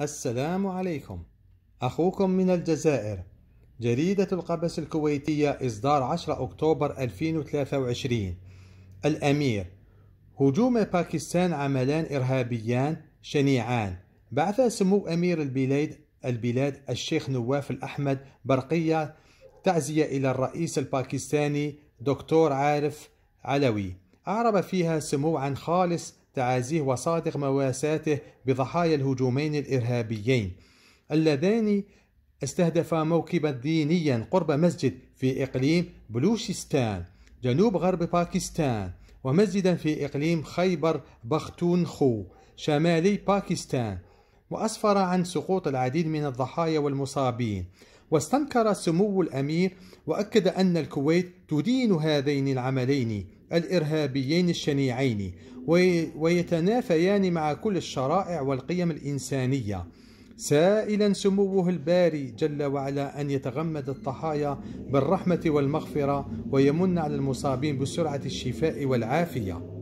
السلام عليكم أخوكم من الجزائر جريدة القبس الكويتية إصدار 10 أكتوبر 2023 الأمير هجوم باكستان عملان إرهابيان شنيعان بعث سمو أمير البلاد البلاد الشيخ نواف الأحمد برقية تعزية إلى الرئيس الباكستاني دكتور عارف علوي أعرب فيها سمو عن خالص تعازيه وصادق مواساته بضحايا الهجومين الارهابيين اللذان استهدفا موكبا دينيا قرب مسجد في اقليم بلوشستان جنوب غرب باكستان ومسجدا في اقليم خيبر بختونخو شمالي باكستان واسفر عن سقوط العديد من الضحايا والمصابين واستنكر سمو الامير واكد ان الكويت تدين هذين العملين الإرهابيين الشنيعين ويتنافيان مع كل الشرائع والقيم الإنسانية سائلا سموه الباري جل وعلا أن يتغمد الضحايا بالرحمة والمغفرة ويمن على المصابين بسرعة الشفاء والعافية